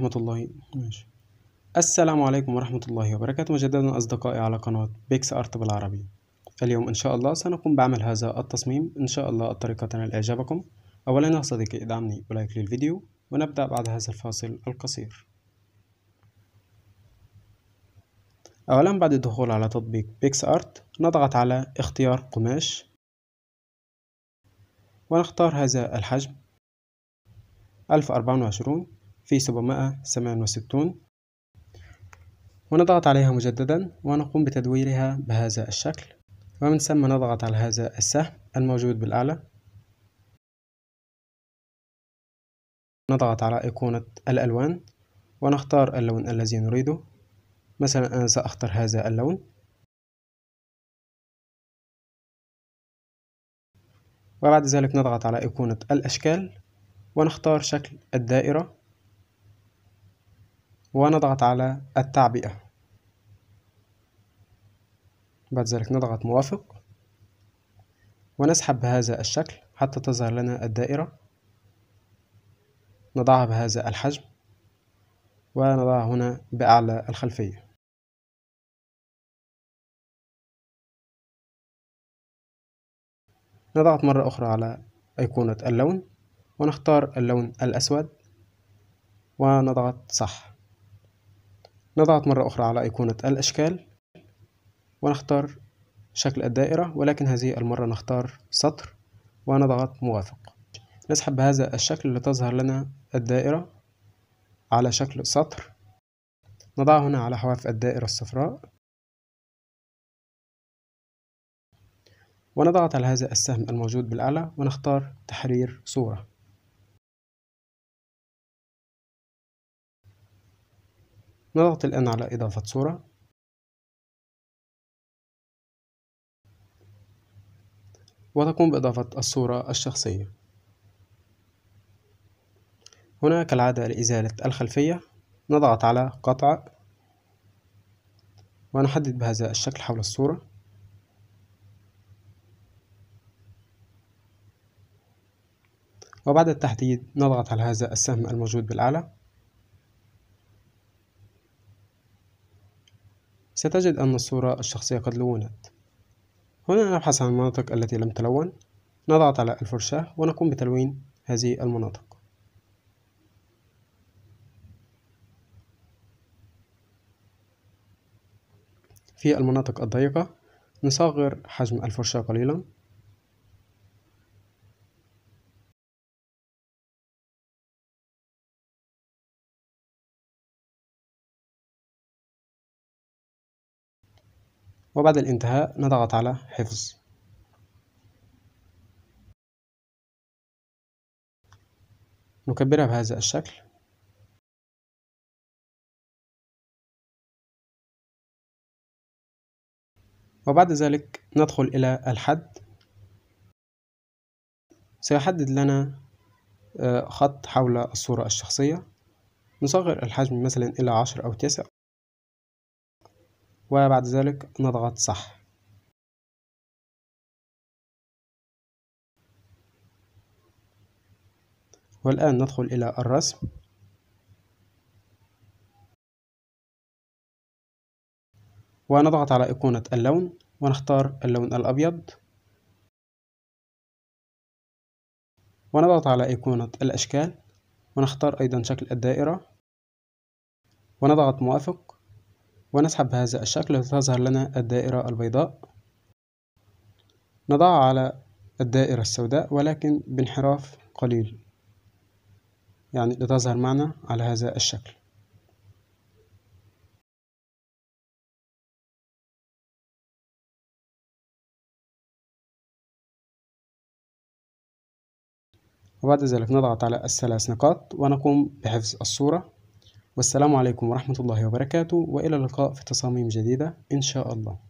ورحمة الله ماشي السلام عليكم ورحمة الله وبركاته مجددا أصدقائي على قناة بيكس أرت بالعربي اليوم إن شاء الله سنقوم بعمل هذا التصميم إن شاء الله الطريقة تنال إعجابكم أولا يا صديقي ادعمني بلايك للفيديو ونبدأ بعد هذا الفاصل القصير أولا بعد الدخول على تطبيق بيكس أرت نضغط على اختيار قماش ونختار هذا الحجم 1024 في 768 ونضغط عليها مجددا ونقوم بتدويرها بهذا الشكل ومن ثم نضغط على هذا السهم الموجود بالأعلى نضغط على أيقونة الألوان ونختار اللون الذي نريده مثلا أنا سأختار هذا اللون وبعد ذلك نضغط على أيقونة الأشكال ونختار شكل الدائرة ونضغط على التعبئة بعد ذلك نضغط موافق ونسحب بهذا الشكل حتى تظهر لنا الدائرة نضعها بهذا الحجم ونضعها هنا بأعلى الخلفية نضغط مرة أخرى على أيقونة اللون ونختار اللون الأسود ونضغط صح نضغط مرة أخرى على أيقونة الأشكال ونختار شكل الدائرة ولكن هذه المرة نختار سطر ونضغط موافق نسحب بهذا الشكل لتظهر لنا الدائرة على شكل سطر نضعه هنا على حواف الدائرة الصفراء ونضغط على هذا السهم الموجود بالأعلى ونختار تحرير صورة نضغط الآن على إضافة صورة وتقوم بإضافة الصورة الشخصية هنا كالعادة لإزالة الخلفية نضغط على قطع ونحدد بهذا الشكل حول الصورة وبعد التحديد نضغط على هذا السهم الموجود بالأعلى ستجد أن الصورة الشخصية قد لونت هنا نبحث عن المناطق التي لم تلون نضغط على الفرشاة ونقوم بتلوين هذه المناطق في المناطق الضيقة نصغر حجم الفرشاة قليلا وبعد الانتهاء نضغط على حفظ نكبرها بهذا الشكل وبعد ذلك ندخل إلى الحد سيحدد لنا آه، خط حول الصورة الشخصية نصغر الحجم مثلا إلى عشر أو تسع وبعد ذلك نضغط صح والآن ندخل إلى الرسم ونضغط على أيقونة اللون ونختار اللون الأبيض ونضغط على أيقونة الأشكال ونختار أيضا شكل الدائرة ونضغط موافق ونسحب بهذا الشكل لتظهر لنا الدائرة البيضاء نضعها على الدائرة السوداء ولكن بانحراف قليل يعني لتظهر معنا على هذا الشكل وبعد ذلك نضغط على الثلاث نقاط ونقوم بحفظ الصورة والسلام عليكم ورحمة الله وبركاته وإلى اللقاء في تصاميم جديدة إن شاء الله